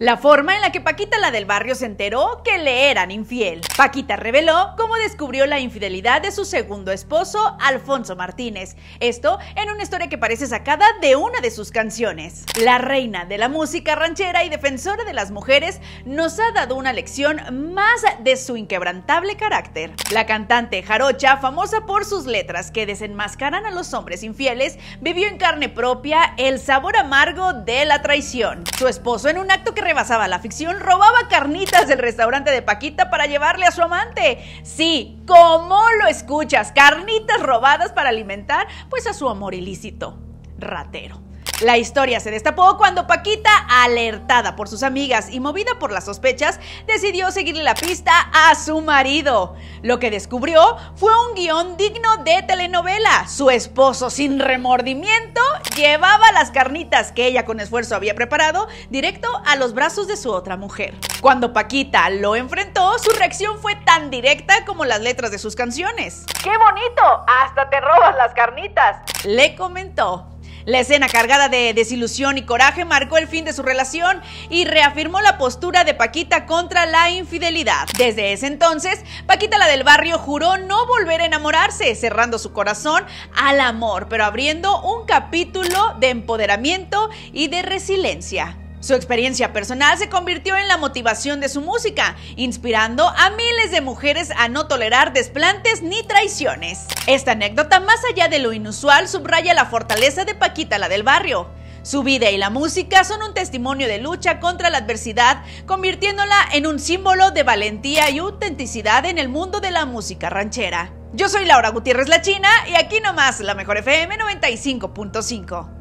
La forma en la que Paquita la del barrio se enteró que le eran infiel. Paquita reveló cómo descubrió la infidelidad de su segundo esposo, Alfonso Martínez. Esto en una historia que parece sacada de una de sus canciones. La reina de la música ranchera y defensora de las mujeres nos ha dado una lección más de su inquebrantable carácter. La cantante jarocha, famosa por sus letras que desenmascaran a los hombres infieles, vivió en carne propia el sabor amargo de la traición. Su esposo en un acto que rebasaba la ficción, robaba carnitas del restaurante de Paquita para llevarle a su amante. Sí, ¿cómo lo escuchas? Carnitas robadas para alimentar pues a su amor ilícito, ratero. La historia se destapó cuando Paquita, alertada por sus amigas y movida por las sospechas, decidió seguirle la pista a su marido. Lo que descubrió fue un guión digno de telenovela. Su esposo, sin remordimiento, llevaba las carnitas que ella con esfuerzo había preparado directo a los brazos de su otra mujer. Cuando Paquita lo enfrentó, su reacción fue tan directa como las letras de sus canciones. ¡Qué bonito! ¡Hasta te robas las carnitas! Le comentó. La escena cargada de desilusión y coraje marcó el fin de su relación y reafirmó la postura de Paquita contra la infidelidad. Desde ese entonces, Paquita la del barrio juró no volver a enamorarse, cerrando su corazón al amor, pero abriendo un capítulo de empoderamiento y de resiliencia. Su experiencia personal se convirtió en la motivación de su música, inspirando a miles de mujeres a no tolerar desplantes ni traiciones. Esta anécdota, más allá de lo inusual, subraya la fortaleza de Paquita, la del barrio. Su vida y la música son un testimonio de lucha contra la adversidad, convirtiéndola en un símbolo de valentía y autenticidad en el mundo de la música ranchera. Yo soy Laura Gutiérrez La China y aquí nomás la Mejor FM 95.5.